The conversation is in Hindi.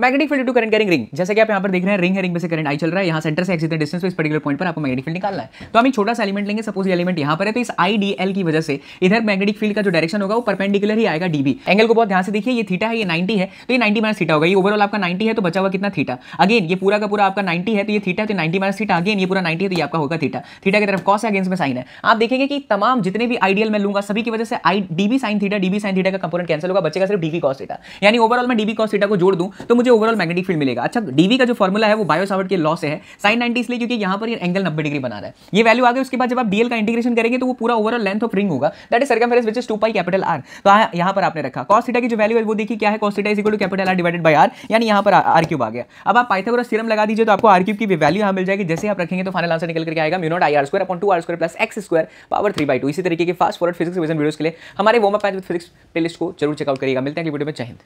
magnetic field to current carrying ring जैसे कि आप यहाँ पर देख रहे हैं रिंग है रिंग में से करंट आई चल रहा है यहाँ सेंटर से एक्सिट डिस्टेंस पे इस पर्टिकुलर पॉइंट पर आपको मैग्नेटिक फील्ड निकालना है तो हम एक छोटा सा एलिमेंट लेंगे सपोज एलिमेंट यहाँ पर है तो इस आई डी एल की वजह से इधर मैग्नेटिक फील्ड का जो डायरेक्शन होगा वो परपेंडिकुलर ही आएगा डीबी एंगल को बहुत ध्यान से देखिए ये थीटा है ये नाइन्टी है तो ये नाइन्टी माइनस थीटा होगा ये ओवरऑल आपका नाइन्टी है तो बचा हुआ कितना थीटा अगेन ये पूरा का पूरा आपका नाइन्टी है तो ये थीटा तो नाइन्टी माइनस थीटा अगेन ये पूरा नाइन्टी है तो ये आपका होगा थीटा थीटा की तरफ कॉस अगेंस्ट में साइन है आप देखेंगे कि तमाम जितने भी आइडियल मैं लूंगा सभी की वजह से आई dB sine theta dB sine theta का कंपोनेंट कैंसिल होगा बचेगा सिर्फ डीबी कॉस थीटा यानी ओवरऑल मैं डीबी कॉस थीटा को जोड़ दूं तो मुझे मुझे ओवरऑल मैग्नेटिक फील्ड मिलेगा अच्छा डीवी का जो फॉर्मुला है वो बायो सावर्ट के लॉ से है साइन नाइन इसलिए क्योंकि यहाँ पर ये एंगल नब्बे डिग्री बना रहा है ये वैल्यू आ गई उसके बाद जब आप डीएल का इंटीग्रेशन करेंगे तो वो पूरा ओवरऑल लेंथ ऑफ रिंग होगा that is circumference which is two pi capital R तो यहाँ पर आपने रखा cos थीटा की जो वैल्यू है वो देखिए क्या है cos theta is equal to capital R divided by r यानी यहाँ पर आर क्यूब आ गया अब आप पाइथागोरस थ्योरम लगा दीजिए तो आपको आर क्यूब की वैल्यू यहाँ मिल जाएगी जैसे आप रखेंगे तो फाइनल आंसर निकल करके आएगा mu naught I R square upon two R square plus x square power three by two इसी तरीके के fast forward physics revision videos के लिए हमारे warm up with physics playlist को जरूर चेकआउट करिएगा मिलते हैं वीडियो में चाहिए